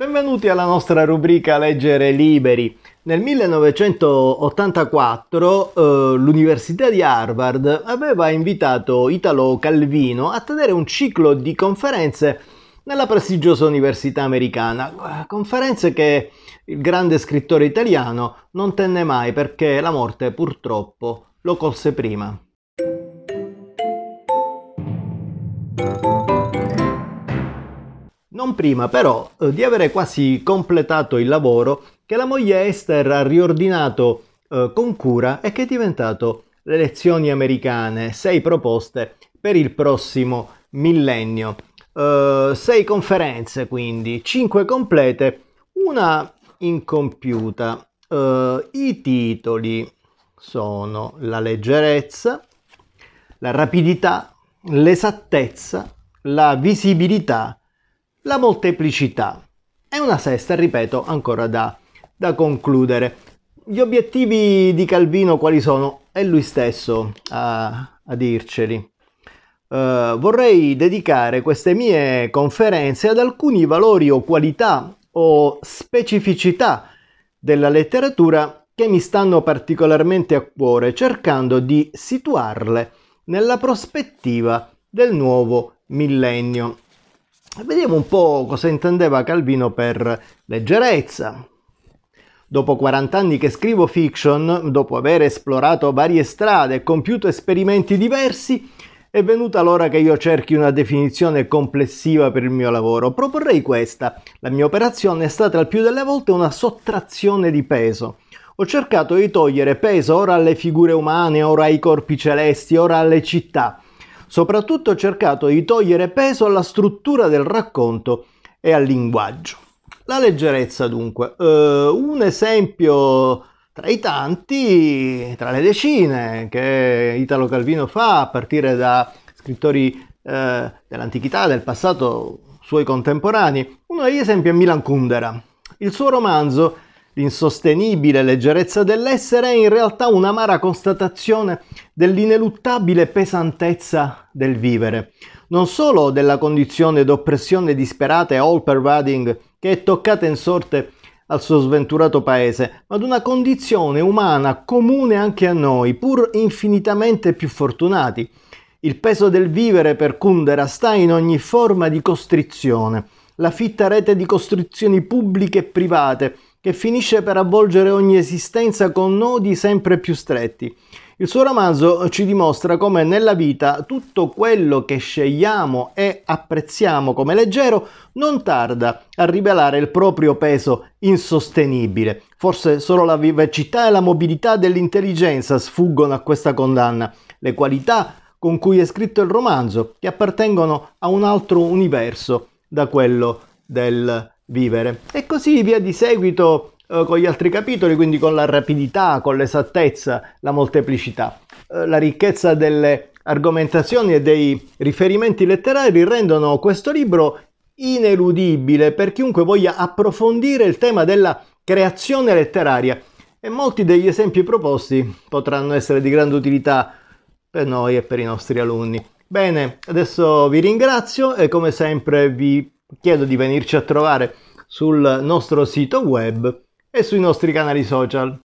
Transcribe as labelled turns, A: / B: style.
A: Benvenuti alla nostra rubrica Leggere Liberi. Nel 1984 eh, l'Università di Harvard aveva invitato Italo Calvino a tenere un ciclo di conferenze nella prestigiosa università americana, eh, conferenze che il grande scrittore italiano non tenne mai perché la morte purtroppo lo colse prima. Non prima però eh, di avere quasi completato il lavoro che la moglie Esther ha riordinato eh, con cura e che è diventato le lezioni americane, sei proposte per il prossimo millennio. Eh, sei conferenze quindi, cinque complete, una incompiuta. Eh, I titoli sono la leggerezza, la rapidità, l'esattezza, la visibilità la molteplicità è una sesta, ripeto, ancora da, da concludere. Gli obiettivi di Calvino quali sono? È lui stesso a, a dirceli. Uh, vorrei dedicare queste mie conferenze ad alcuni valori o qualità o specificità della letteratura che mi stanno particolarmente a cuore, cercando di situarle nella prospettiva del nuovo millennio. Vediamo un po' cosa intendeva Calvino per leggerezza. Dopo 40 anni che scrivo fiction, dopo aver esplorato varie strade e compiuto esperimenti diversi, è venuta l'ora che io cerchi una definizione complessiva per il mio lavoro. Proporrei questa. La mia operazione è stata al più delle volte una sottrazione di peso. Ho cercato di togliere peso ora alle figure umane, ora ai corpi celesti, ora alle città soprattutto ho cercato di togliere peso alla struttura del racconto e al linguaggio. La leggerezza dunque, uh, un esempio tra i tanti, tra le decine che Italo Calvino fa a partire da scrittori eh, dell'antichità, del passato, suoi contemporanei. Uno degli esempi è Milan Kundera. Il suo romanzo, L'insostenibile leggerezza dell'essere, è in realtà un'amara constatazione dell'ineluttabile pesantezza del vivere, non solo della condizione d'oppressione disperata e all pervading che è toccata in sorte al suo sventurato paese, ma di una condizione umana comune anche a noi, pur infinitamente più fortunati. Il peso del vivere per Kundera sta in ogni forma di costrizione, la fitta rete di costrizioni pubbliche e private che finisce per avvolgere ogni esistenza con nodi sempre più stretti. Il suo romanzo ci dimostra come nella vita tutto quello che scegliamo e apprezziamo come leggero non tarda a rivelare il proprio peso insostenibile. Forse solo la vivacità e la mobilità dell'intelligenza sfuggono a questa condanna. Le qualità con cui è scritto il romanzo, che appartengono a un altro universo da quello del vivere. E così via di seguito eh, con gli altri capitoli, quindi con la rapidità, con l'esattezza, la molteplicità. Eh, la ricchezza delle argomentazioni e dei riferimenti letterari rendono questo libro ineludibile per chiunque voglia approfondire il tema della creazione letteraria e molti degli esempi proposti potranno essere di grande utilità per noi e per i nostri alunni. Bene, adesso vi ringrazio e come sempre vi chiedo di venirci a trovare sul nostro sito web e sui nostri canali social.